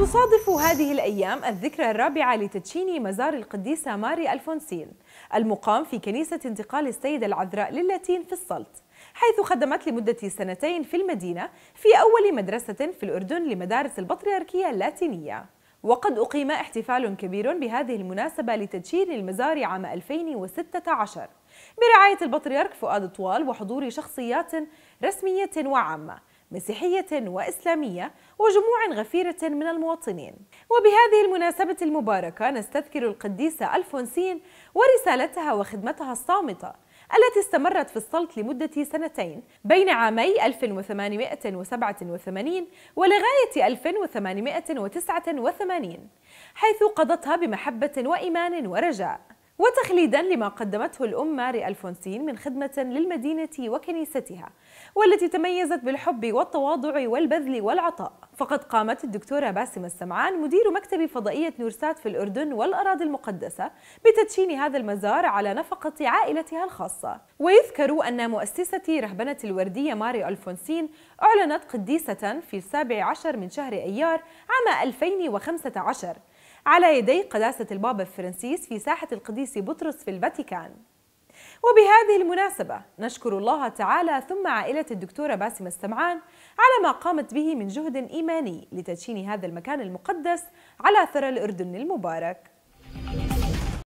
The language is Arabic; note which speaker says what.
Speaker 1: تصادف هذه الأيام الذكرى الرابعة لتدشين مزار القديسة ماري ألفونسين المقام في كنيسة انتقال السيدة العذراء للاتين في السلط حيث خدمت لمدة سنتين في المدينة في أول مدرسة في الأردن لمدارس البطريركية اللاتينية وقد أقيم احتفال كبير بهذه المناسبة لتدشين المزار عام 2016 برعاية البطريرك فؤاد طوال وحضور شخصيات رسمية وعامة مسيحية وإسلامية وجموع غفيرة من المواطنين وبهذه المناسبة المباركة نستذكر القديسة ألفونسين ورسالتها وخدمتها الصامتة التي استمرت في السلط لمدة سنتين بين عامي 1887 ولغاية 1889 حيث قضتها بمحبة وإيمان ورجاء وتخليدا لما قدمته الأم ماري ألفونسين من خدمة للمدينة وكنيستها والتي تميزت بالحب والتواضع والبذل والعطاء فقد قامت الدكتورة باسم السمعان مدير مكتب فضائية نورسات في الأردن والأراضي المقدسة بتدشين هذا المزار على نفقة عائلتها الخاصة ويذكر أن مؤسسة رهبنة الوردية ماري ألفونسين أعلنت قديسة في السابع عشر من شهر أيار عام 2015 على يدي قداسة البابا فرانسيس في ساحة القديس بطرس في الفاتيكان وبهذه المناسبة نشكر الله تعالى ثم عائلة الدكتورة باسمة السمعان على ما قامت به من جهد إيماني لتدشين هذا المكان المقدس على ثرى الأردن المبارك